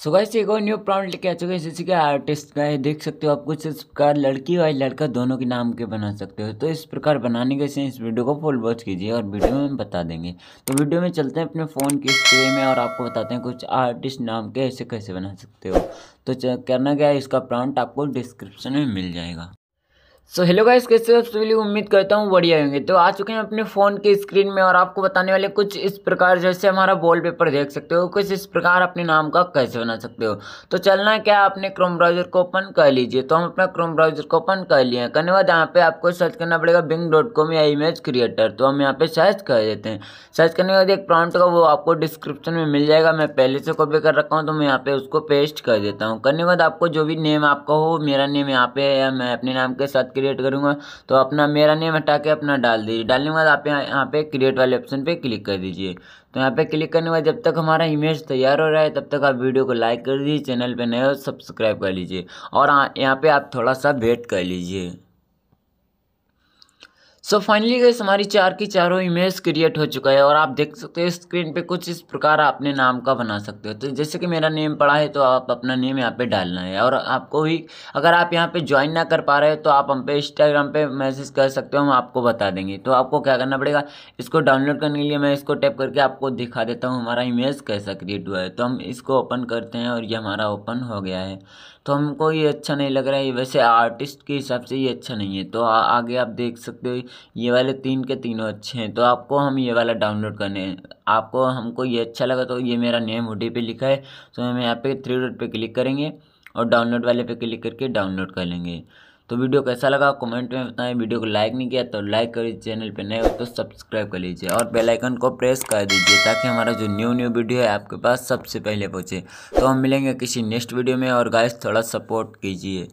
so guys एक और new प्राउंड लेके आ चुके हैं जैसे कि आर्टिस्ट का है देख सकते हो आप कुछ इस प्रकार लड़की और लड़का दोनों के नाम के बना सकते हो तो इस प्रकार बनाने के इस वीडियो को फुल वॉच कीजिए और वीडियो में बता देंगे तो वीडियो में चलते हैं अपने फ़ोन की स्क्रीन में और आपको बताते हैं कुछ आर्टिस्ट नाम के ऐसे कैसे बना सकते हो तो करना क्या है इसका प्रांट आपको डिस्क्रिप्शन में मिल जाएगा सो हेलो गाइस कैसे आप सभी उम्मीद करता हूँ बढ़िया होंगे तो आ चुके हैं अपने फ़ोन के स्क्रीन में और आपको बताने वाले कुछ इस प्रकार जैसे हमारा वॉलपेपर देख सकते हो कुछ इस प्रकार अपने नाम का कैसे बना सकते हो तो चलना है क्या आपने क्रोम ब्राउजर को ओपन कर लीजिए तो हम अपना क्रोम ब्राउजर को ओपन कर लिए करने बाद यहाँ पर आपको सर्च करना पड़ेगा बिंग डॉट कॉम या इमेज क्रिएटर तो हम यहाँ पर सर्च कर देते हैं सर्च करने के बाद एक प्रॉन्ट का वो आपको डिस्क्रिप्शन में मिल जाएगा मैं पहले से कॉपी कर रखा हूँ तो मैं यहाँ पर उसको पेस्ट कर देता हूँ करने के बाद आपको जो भी नेम आपका हो मेरा नेम यहाँ पे मैं अपने नाम के साथ क्रिएट करूँगा तो अपना मेरा नेम हटा के अपना डाल दीजिए डालने के बाद आप यहाँ यहाँ पे क्रिएट वाले ऑप्शन पे क्लिक कर दीजिए तो यहाँ पे क्लिक करने के बाद जब तक हमारा इमेज तैयार हो रहा है तब तक आप वीडियो को लाइक कर दीजिए चैनल पर नए हो सब्सक्राइब कर लीजिए और यहाँ पर आप थोड़ा सा वेट कर लीजिए सो फाइनली गई हमारी चार की चारों इमेज क्रिएट हो चुका है और आप देख सकते हो स्क्रीन पे कुछ इस प्रकार अपने नाम का बना सकते हो तो जैसे कि मेरा नेम पड़ा है तो आप अपना नेम यहाँ पे डालना है और आपको भी अगर आप यहाँ पे ज्वाइन ना कर पा रहे हो तो आप हम पे इंस्टाग्राम पे मैसेज कर सकते हो हम आपको बता देंगे तो आपको क्या करना पड़ेगा इसको डाउनलोड करने के लिए मैं इसको टैप करके आपको दिखा देता हूँ हमारा इमेज कैसा क्रिएट हुआ है तो हम इसको ओपन करते हैं और ये हमारा ओपन हो गया है तो हमको ये अच्छा नहीं लग रहा है वैसे आर्टिस्ट के हिसाब से ये अच्छा नहीं है तो आगे आप देख सकते हो ये वाले तीन के तीनों अच्छे हैं तो आपको हम ये वाला डाउनलोड करने आपको हमको ये अच्छा लगा तो ये मेरा नेम हुडी पे लिखा है तो हम यहाँ पे थ्री डॉट पे क्लिक करेंगे और डाउनलोड वाले पे क्लिक करके डाउनलोड कर लेंगे तो वीडियो कैसा लगा कमेंट में बताएं वीडियो को लाइक नहीं किया तो लाइक करिए चैनल पर नए हो तो सब्सक्राइब कर लीजिए और बेल आइकन को प्रेस कर दीजिए ताकि हमारा जो न्यू न्यू वीडियो है आपके पास सबसे पहले पहुँचे तो हम मिलेंगे किसी नेक्स्ट वीडियो में और गाइस थोड़ा सपोर्ट कीजिए